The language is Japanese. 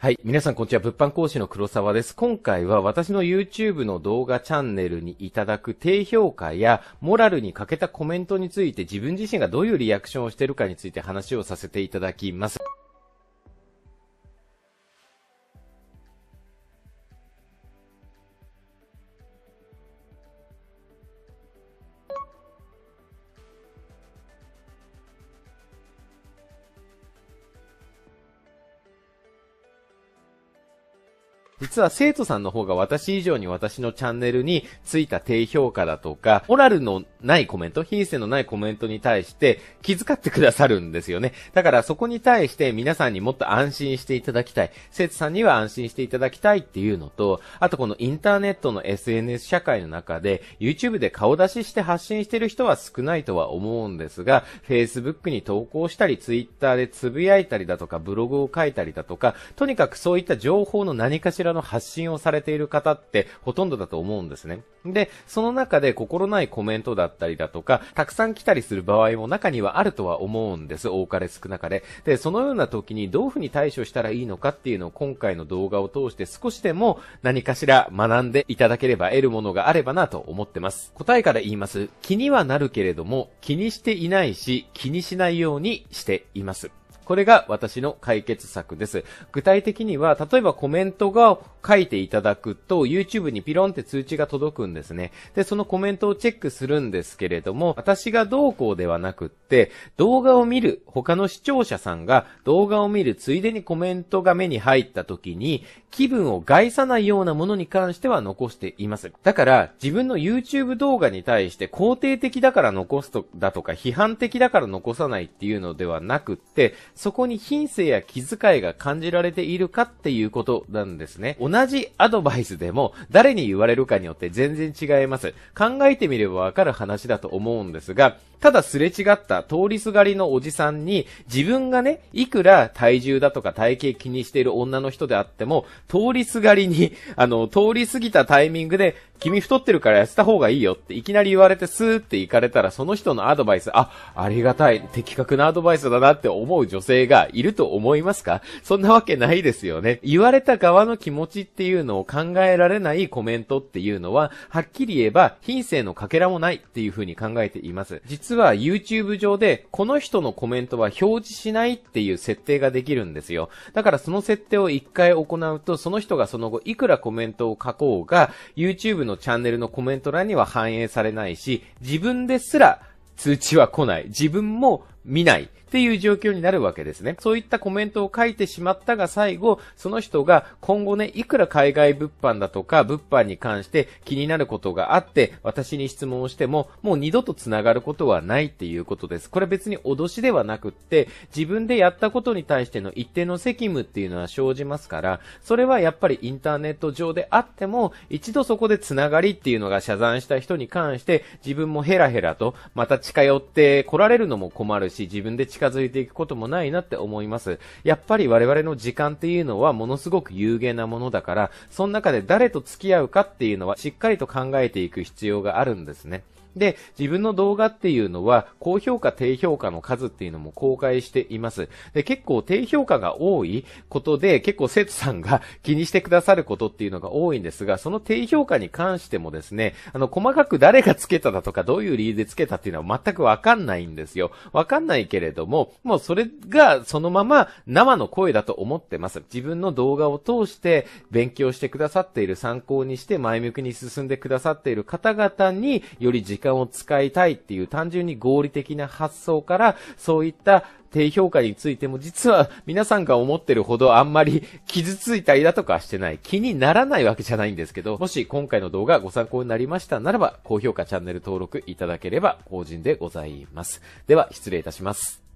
はい。皆さん、こんにちは。物販講師の黒沢です。今回は私の YouTube の動画チャンネルにいただく低評価やモラルに欠けたコメントについて自分自身がどういうリアクションをしているかについて話をさせていただきます。実は生徒さんの方が私以上に私のチャンネルについた低評価だとか、モラルのないコメント、品性のないコメントに対して気遣ってくださるんですよね。だからそこに対して皆さんにもっと安心していただきたい。生徒さんには安心していただきたいっていうのと、あとこのインターネットの SNS 社会の中で、YouTube で顔出しして発信してる人は少ないとは思うんですが、Facebook に投稿したり、Twitter でつぶやいたりだとか、ブログを書いたりだとか、とにかくそういった情報の何かしらの発信をされている方ってほとんどだと思うんですね。で、その中で心ないコメントだったりだとか、たくさん来たりする場合も中にはあるとは思うんです。多かれ少なかれ。で、そのような時にどういうふうに対処したらいいのかっていうのを今回の動画を通して少しでも何かしら学んでいただければ得るものがあればなと思ってます。答えから言います。気にはなるけれども、気にしていないし、気にしないようにしています。これが私の解決策です。具体的には、例えばコメントが書いていただくと、YouTube にピロンって通知が届くんですね。で、そのコメントをチェックするんですけれども、私がどうこうではなくって、動画を見る、他の視聴者さんが動画を見る、ついでにコメントが目に入った時に、気分を害さないようなものに関しては残しています。だから、自分の YouTube 動画に対して肯定的だから残すと、だとか、批判的だから残さないっていうのではなくって、そこに品性や気遣いが感じられているかっていうことなんですね。同じアドバイスでも、誰に言われるかによって全然違います。考えてみればわかる話だと思うんですが、ただすれ違った通りすがりのおじさんに自分がね、いくら体重だとか体型気にしている女の人であっても、通りすがりに、あの、通り過ぎたタイミングで、君太ってるから痩せた方がいいよっていきなり言われてスーって行かれたら、その人のアドバイス、あ、ありがたい、的確なアドバイスだなって思う女性性がいると思いますかそんなわけないですよね。言われた側の気持ちっていうのを考えられないコメントっていうのは、はっきり言えば、品性のかけらもないっていう風に考えています。実は YouTube 上で、この人のコメントは表示しないっていう設定ができるんですよ。だからその設定を一回行うと、その人がその後いくらコメントを書こうが、YouTube のチャンネルのコメント欄には反映されないし、自分ですら通知は来ない。自分も見ないっていう状況になるわけですね。そういったコメントを書いてしまったが最後、その人が今後ね、いくら海外物販だとか物販に関して気になることがあって、私に質問をしても、もう二度と繋がることはないっていうことです。これ別に脅しではなくって、自分でやったことに対しての一定の責務っていうのは生じますから、それはやっぱりインターネット上であっても、一度そこで繋がりっていうのが謝罪した人に関して、自分もヘラヘラとまた近寄って来られるのも困るし、し、自分で近づいていくこともないなって思います。やっぱり我々の時間っていうのはものすごく有限なものだから、その中で誰と付き合うかっていうのはしっかりと考えていく必要があるんですね。で、自分の動画っていうのは、高評価、低評価の数っていうのも公開しています。で、結構低評価が多いことで、結構生徒さんが 気にしてくださることっていうのが多いんですが、その低評価に関してもですね、あの、細かく誰がつけただとか、どういう理由でつけたっていうのは全くわかんないんですよ。わかかんないけれども、もうそれがそのまま生の声だと思ってます。自分の動画を通して勉強してくださっている、参考にして前向きに進んでくださっている方々により時間を使いたいっていう単純に合理的な発想から、そういった低評価についても実は皆さんが思ってるほどあんまり傷ついたりだとかしてない、気にならないわけじゃないんですけど、もし今回の動画ご参考になりましたならば、高評価、チャンネル登録いただければ幸人でございます。では、失礼いたします。